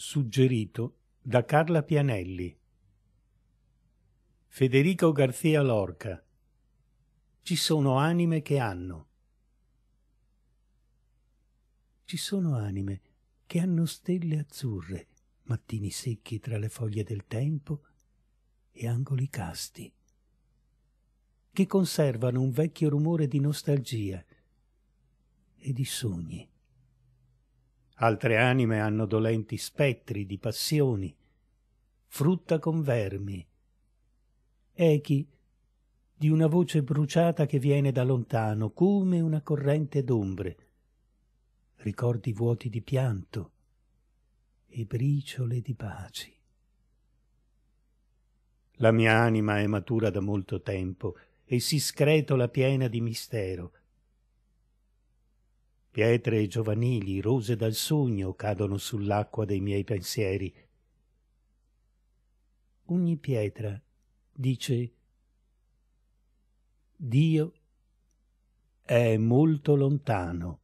Suggerito da Carla Pianelli. Federico Garzia Lorca. Ci sono anime che hanno. Ci sono anime che hanno stelle azzurre, mattini secchi tra le foglie del tempo e angoli casti, che conservano un vecchio rumore di nostalgia e di sogni altre anime hanno dolenti spettri di passioni, frutta con vermi, echi di una voce bruciata che viene da lontano come una corrente d'ombre, ricordi vuoti di pianto e briciole di paci. La mia anima è matura da molto tempo e si scretola piena di mistero, Pietre giovanili, rose dal sogno, cadono sull'acqua dei miei pensieri. Ogni pietra dice Dio è molto lontano.